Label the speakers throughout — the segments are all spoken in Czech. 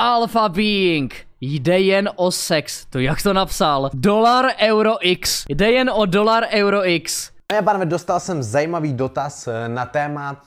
Speaker 1: Alpha Being. Jde jen o sex. To jak to napsal? Dolar Euro
Speaker 2: X. Jde jen o dolar Euro X. Já pánové, dostal jsem zajímavý dotaz eh, na téma,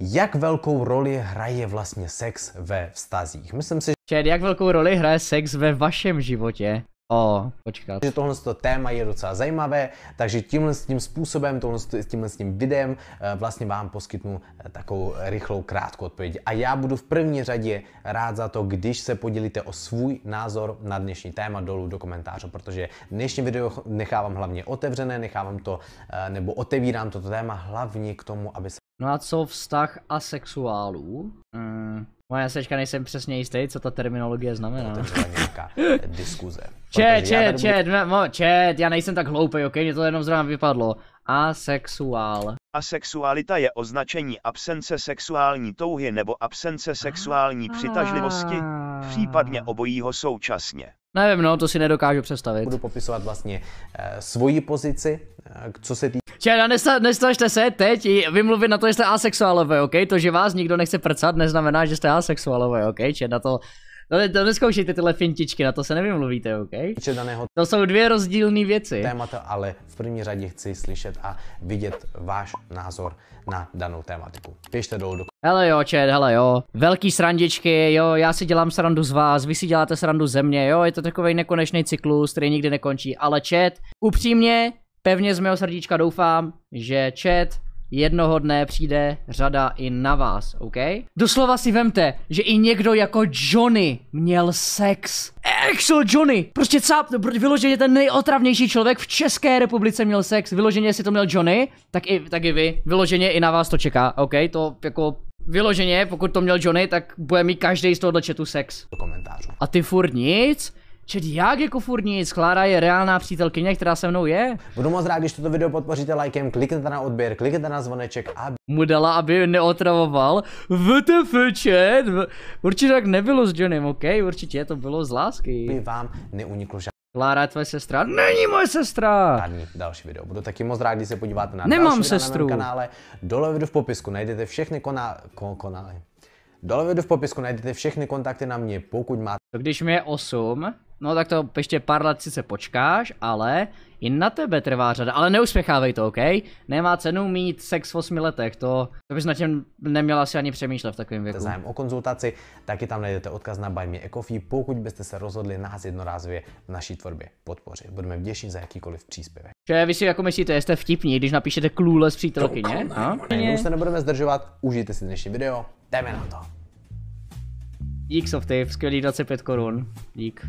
Speaker 2: jak velkou roli hraje vlastně sex ve vztazích. Myslím si, že... Čet, jak velkou roli hraje sex ve vašem životě? O, počkat. Že tohle téma je docela zajímavé, takže tímhle s tím způsobem, tohle s tímhle s tím videem eh, vlastně vám poskytnu eh, takovou rychlou, krátkou odpověď. A já budu v první řadě rád za to, když se podělíte o svůj názor na dnešní téma dolů do komentářů, protože dnešní video nechávám hlavně otevřené, nechávám to, eh, nebo otevírám toto téma hlavně k tomu, aby se No a co vztah sexuálů? Mm. No já se teďka nejsem přesně jistý, co
Speaker 1: ta terminologie znamená. No, to je nějaká diskuze. Čet, čet, čet, no, čet, já nejsem tak hloupý, ok? Mě to jenom zrovna vypadlo. Asexuál.
Speaker 2: Asexualita je
Speaker 1: označení absence sexuální touhy nebo absence sexuální ah. přitažlivosti, případně obojího
Speaker 2: současně. Nevím, no, to si nedokážu představit. Budu popisovat vlastně e, svoji pozici, e, co se týká
Speaker 1: Čera, nesta, nestažte se teď vymluvit na to, že jste asexuálové, OK? To, že vás nikdo nechce prcat, neznamená, že jste asexuálové, OK? Čer, na to,
Speaker 2: no, to, to neskoušejte tyhle fintičky, na to se nevymluvíte, OK? Daného to jsou dvě rozdílné věci. Témata, ale v první řadě chci slyšet a vidět váš názor na danou tématiku. Pěšte dolů do...
Speaker 1: Hele jo, čet, hele jo. Velký srandičky, jo, já si dělám srandu z vás, vy si děláte srandu ze mě, jo, je to takový nekonečný cyklus, který nikdy nekončí, ale čet, upřímně, Pevně z mého srdíčka doufám, že chat jednoho dne přijde řada i na vás, OK? Doslova si vemte, že i někdo jako Johnny měl sex. Actual Johnny! Prostě cáp, vyloženě ten nejotravnější člověk v České republice měl sex. Vyloženě si to měl Johnny, tak i, tak i vy. Vyloženě i na vás to čeká, OK? To jako vyloženě, pokud to měl Johnny, tak bude mít každý z tohohle chatu sex. Do komentářů. A ty furt nic? Čet, jak jako furt nic, Klára je reálná přítelkyně, která
Speaker 2: se mnou je. Budu moc rád, když toto video podpoříte lajkem, klikněte na odběr, klikněte na zvoneček a... Mu
Speaker 1: dala, aby neotravoval. VTF chat. Určitě tak nebylo s Johnem,
Speaker 2: ok? Určitě to bylo z lásky. By vám neuniklo žádný. Klára je tvoje sestra? Není moje sestra! Žádný další video. Budu taky moc rád, když se podíváte na Nemám další sestru. na mém kanále. Dole v popisku najdete všechny koná... Ko, konály. Dole videu v popisku najdete všechny kontakty na mě, pokud máte. Když mi je 8, no tak to ještě pár let sice počkáš, ale
Speaker 1: i na tebe trvá řada, ale neuspěchávej to, OK? Nemá cenu mít sex v 8 letech, to,
Speaker 2: to bys na tím neměla si ani přemýšlet v takovém věku. Zájem o konzultaci, taky tam najdete odkaz na Buy Me a Coffee, pokud byste se rozhodli nás jednorázově v naší tvorbě podpořit. Budeme vděční za jakýkoliv příspěvek.
Speaker 1: Že vy si jako myslíte, jste vtipní, když napíšete klůle z no? ne? Už se
Speaker 2: nebudeme zdržovat, užijte si dnešní video. Jdeme na to. Dík Softy, skvělý 25 korun. Dík.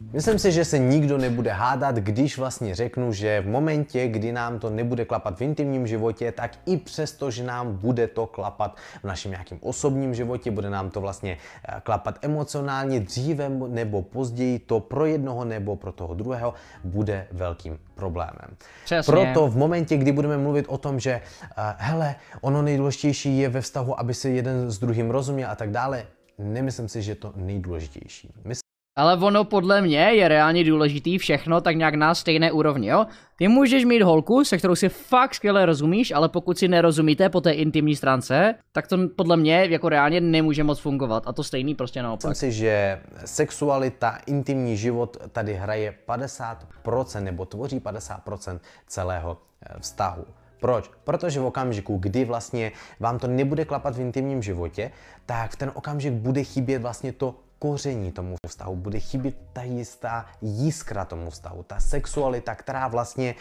Speaker 2: Myslím si, že se nikdo nebude hádat, když vlastně řeknu, že v momentě, kdy nám to nebude klapat v intimním životě, tak i přesto, že nám bude to klapat v našem nějakém osobním životě, bude nám to vlastně eh, klapat emocionálně, dříve nebo později, to pro jednoho nebo pro toho druhého bude velkým problémem. Přesně. Proto v momentě, kdy budeme mluvit o tom, že eh, hele, ono nejdůležitější je ve vztahu, aby se jeden s druhým rozuměl a tak dále, nemyslím si, že je to nejdůležitější. Myslím
Speaker 1: ale ono podle mě je reálně důležitý všechno tak nějak na stejné úrovni, jo? Ty můžeš mít holku, se kterou si fakt skvěle rozumíš, ale pokud si nerozumíte po té intimní stránce, tak to podle mě jako reálně nemůže moc fungovat. A to stejný prostě naopak. Myslím si,
Speaker 2: že sexualita, intimní život tady hraje 50% nebo tvoří 50% celého eh, vztahu. Proč? Protože v okamžiku, kdy vlastně vám to nebude klapat v intimním životě, tak v ten okamžik bude chybět vlastně to koření tomu vztahu, bude chybět ta jistá jiskra tomu vztahu, ta sexualita, která vlastně,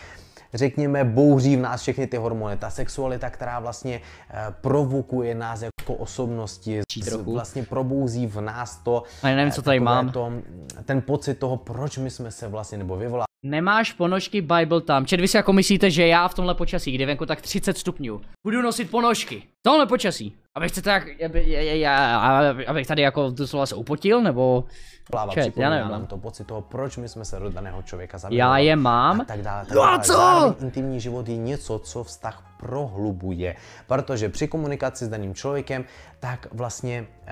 Speaker 2: řekněme, bouří v nás všechny ty hormony, ta sexualita, která vlastně eh, provokuje nás jako osobnosti, vlastně probouzí v nás to. A já nevím, eh, co tady mám. To, ten pocit toho, proč my jsme se vlastně, nebo vyvolá Nemáš ponožky Bible
Speaker 1: tam. Čet, vy si jako myslíte,
Speaker 2: že já v tomhle počasí, kdy venku tak 30 stupňů,
Speaker 1: budu nosit ponožky. V tomhle počasí. Abych se tak, abych tady jako tu slova soupotil, upotil, nebo... Pláva Čet, já nevím. nám no.
Speaker 2: to pocit toho, proč my jsme se do daného člověka zamilovali. Já je mám. A tak dále, tak dále. No a co? Zároveň intimní život je něco, co vztah prohlubuje, protože při komunikaci s daným člověkem, tak vlastně uh,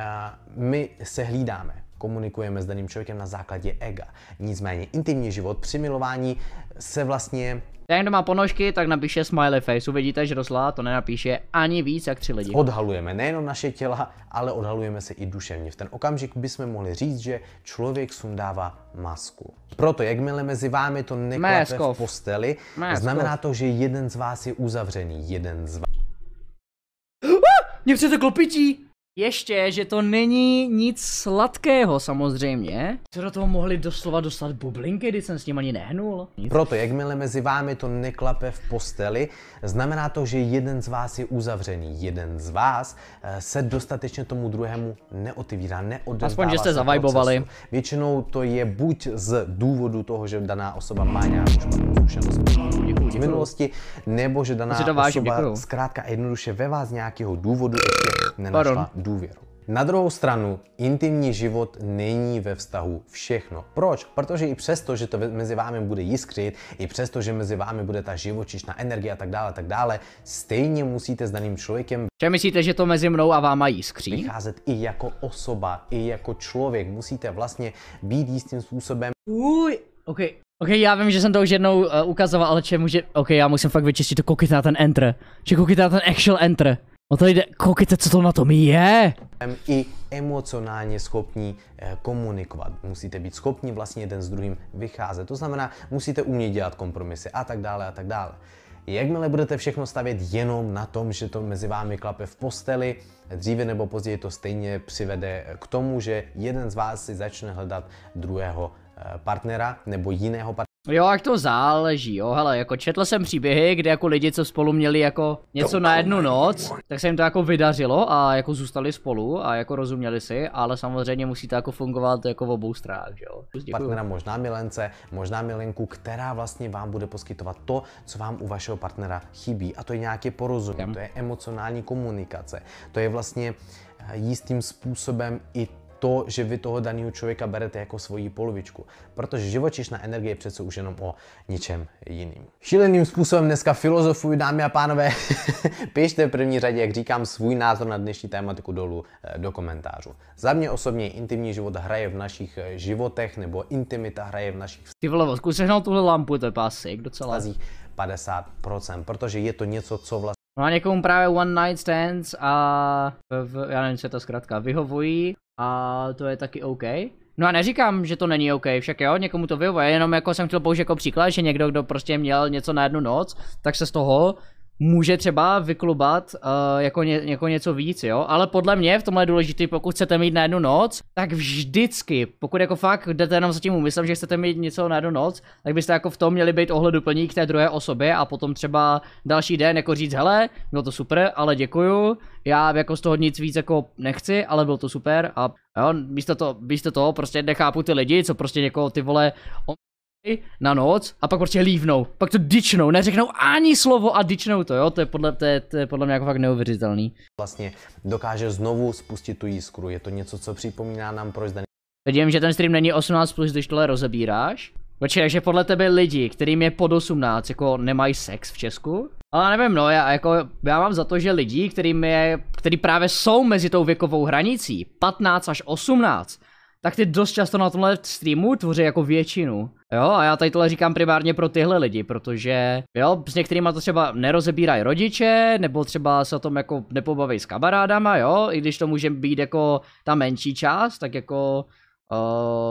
Speaker 2: my se hlídáme komunikujeme s daným člověkem na základě ega. Nicméně intimní život při milování se vlastně ten, kdo má ponožky, tak napíše smiley face. Uvidíte, že rozlá to nenapíše ani víc jak tři lidi. Odhalujeme nejenom naše těla, ale odhalujeme se i duševně. V ten okamžik bychom mohli říct, že člověk sundává masku. Proto, jakmile mezi vámi to neklape Méskov. v posteli, Méskov. znamená to, že jeden z vás je uzavřený. Jeden z vás.
Speaker 1: Ah, mě přece klopití! Ještě, že to není nic sladkého
Speaker 2: samozřejmě. Co do toho mohli doslova dostat bublinky, když jsem s ním ani nehnul? Nic. Proto, jakmile mezi vámi to neklape v posteli, znamená to, že jeden z vás je uzavřený. Jeden z vás eh, se dostatečně tomu druhému neotevírá, neodezdává. Aspoň, že jste zavajbovali. Procesu. Většinou to je buď z důvodu toho, že daná osoba má nějakou zkušenost v minulosti, nebo že daná vážím, osoba děkuju. zkrátka jednoduše ve vás nějakého důvodu ještě nenašla Pardon důvěru. Na druhou stranu, intimní život není ve vztahu všechno. Proč? Protože i přesto, že to mezi vámi bude jiskřit, i přesto, že mezi vámi bude ta živočišná energie a tak dále, tak dále, stejně musíte s daným člověkem že myslíte, že to mezi mnou a váma jiskří? Vycházet i jako osoba, i jako člověk. Musíte vlastně být jistým způsobem. Uj, OK. OK, já vím, že jsem to už jednou
Speaker 1: uh, ukazoval, ale čemu, že... OK, já musím fakt vyčistit to kokitá ten enter. Že kokitá ten actual enter. O no to jde, koukejte, co to na tom je!
Speaker 2: I emocionálně schopní eh, komunikovat. Musíte být schopni vlastně jeden s druhým vycházet. To znamená, musíte umět dělat kompromisy a tak dále a tak dále. Jakmile budete všechno stavět jenom na tom, že to mezi vámi klape v posteli, dříve nebo později to stejně přivede eh, k tomu, že jeden z vás si začne hledat druhého eh, partnera nebo jiného partnera.
Speaker 1: Jo, jak to záleží, jo, hele, jako četl jsem příběhy, kde jako lidi, co spolu měli jako něco na jednu noc, tak se jim to jako vydařilo a jako zůstali spolu a jako rozuměli si, ale samozřejmě musí to jako
Speaker 2: fungovat jako v obou stranách, jo. Děkuju. Partnera možná milence, možná milenku, která vlastně vám bude poskytovat to, co vám u vašeho partnera chybí a to je nějaké porozumění, to je emocionální komunikace, to je vlastně eh, jistým způsobem i to, že vy toho daného člověka berete jako svoji polovičku, protože živočišná energie je přece už jenom o ničem jiným. Šíleným způsobem dneska filozofuji, dámy a pánové, pište v první řadě, jak říkám, svůj názor na dnešní tématiku dolů eh, do komentářů. Za mě osobně intimní život hraje v našich eh, životech, nebo intimita hraje v našich... Ty vole, zkus tuhle lampu, to je pásek docela. 50%, protože je to něco, co vlastně
Speaker 1: No a někomu právě One Night Stands a v, já nevím, co je to zkrátka, vyhovují a to je taky OK. No a neříkám, že to není OK, však jo, někomu to vyhovuje, jenom jako jsem chtěl použít jako příklad, že někdo, kdo prostě měl něco na jednu noc, tak se z toho může třeba vyklubat uh, jako, ně, jako něco víc, jo. Ale podle mě v tomhle je důležitý, pokud chcete mít na jednu noc, tak vždycky, pokud jako fakt jdete jenom za tím úmyslem, že chcete mít něco na jednu noc, tak byste jako v tom měli být ohleduplní k té druhé osobě a potom třeba další den jako říct, hele, bylo to super, ale děkuju, já jako z toho nic víc jako nechci, ale bylo to super a jo, místo, to, místo toho prostě nechápu ty lidi, co prostě někoho jako ty vole, on na noc a pak prostě lívnou, pak to dičnou, neřeknou ani slovo a dičnou to, jo, to je podle, to je, to je podle mě jako fakt neuvěřitelný.
Speaker 2: Vlastně dokáže znovu spustit tu jiskru, je to něco, co připomíná nám proč daný.
Speaker 1: Vidím, že ten stream není 18+, plus, když tohle rozebíráš. Počkej, že podle tebe lidi, kterým je pod 18, jako nemají sex v Česku? Ale nevím, no, já, jako, já mám za to, že lidi, kterým je, který právě jsou mezi tou věkovou hranicí, 15 až 18, tak ty dost často na tomhle streamu tvoří jako většinu. Jo, a já tady tohle říkám primárně pro tyhle lidi, protože jo, s některými to třeba nerozebírají rodiče, nebo třeba se o tom jako nepobaví s kamarádama, jo, i když to může být jako ta menší část, tak jako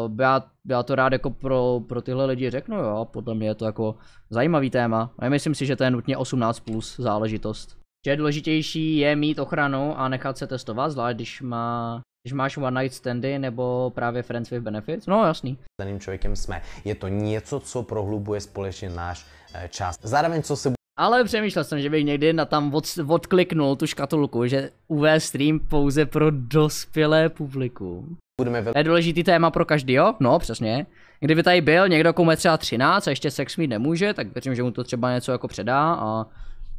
Speaker 1: uh, já, já, to rád jako pro, pro tyhle lidi řeknu, jo, podle mě je to jako zajímavý téma. A myslím si, že to je nutně 18 plus záležitost. Že důležitější je mít ochranu a nechat se testovat, zvlášť když má když máš one night standy nebo právě
Speaker 2: friends with benefits? No jasný. Zdaným člověkem jsme. Je to něco, co prohlubuje společně náš eh, čas. Zároveň, co se.
Speaker 1: ale přemýšlel jsem, že bych někdy na tam od, odkliknul tu škatulku, že UV stream pouze pro dospělé publikum. Budeme vel... Je důležitý téma pro každýho? No, přesně. Kdyby tady byl někdo, komu je třeba 13 a ještě sex mít nemůže, tak věřím, že mu to třeba něco jako předá a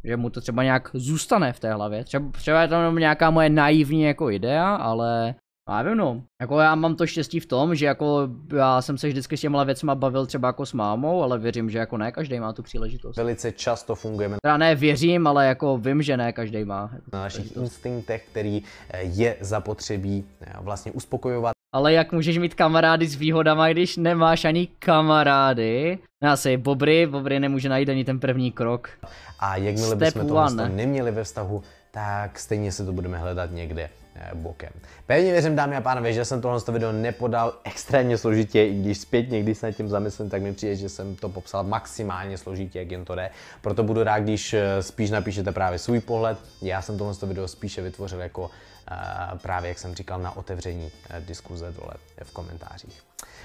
Speaker 1: že mu to třeba nějak zůstane v té hlavě. Třeba, třeba je tam nějaká moje naivní jako idea, ale já vím no, jako já mám to štěstí v tom, že jako já jsem se vždycky s těma věcma bavil třeba jako s mámou, ale věřím, že jako ne každý
Speaker 2: má tu příležitost. Velice často fungujeme. Teda ne věřím, ale jako vím, že ne každý má. na našich instinktech, který eh, je zapotřebí eh, vlastně uspokojovat ale jak můžeš
Speaker 1: mít kamarády s výhodama, když nemáš ani kamarády? Já no se Bobry, Bobry nemůže
Speaker 2: najít ani ten první krok. A jakmile bychom to neměli ve vztahu, tak stejně se to budeme hledat někde Eh, bokem. Pevně věřím, dámy a pánové, že jsem tohle video nepodal extrémně složitě, i když zpět když se nad tím zamyslím, tak mi přijde, že jsem to popsal maximálně složitě, jak jen to jde. Proto budu rád, když eh, spíš napíšete právě svůj pohled. Já jsem tohle video spíše vytvořil jako eh, právě, jak jsem říkal, na otevření diskuze dole v komentářích.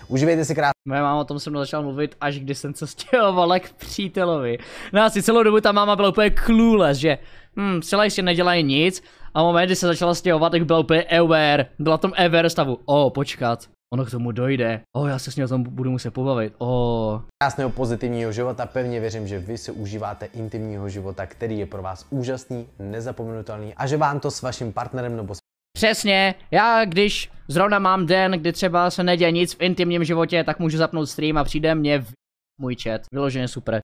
Speaker 1: Užívejte si krásně. Moje máma o tom se mnou začala mluvit, až když jsem se stěhoval k přítelovi. No asi celou dobu ta máma byla úplně clueless, že hmm, zcela jistě nedělají nic. A moment, kdy se začala stěhovat, tak byla úplně aware. Byla v tom ever stavu. O, oh, počkat. Ono k tomu dojde.
Speaker 2: O, oh, já se s ním o tom budu muset pobavit. O. Oh. Krásného pozitivního života. Pevně věřím, že vy se užíváte intimního života, který je pro vás úžasný, nezapomenutelný a že vám to s vaším partnerem nebo s
Speaker 1: Přesně, já když zrovna mám den, kdy třeba se neděje nic v intimním životě, tak můžu zapnout stream a přijde mě v můj chat. Vyloženě super.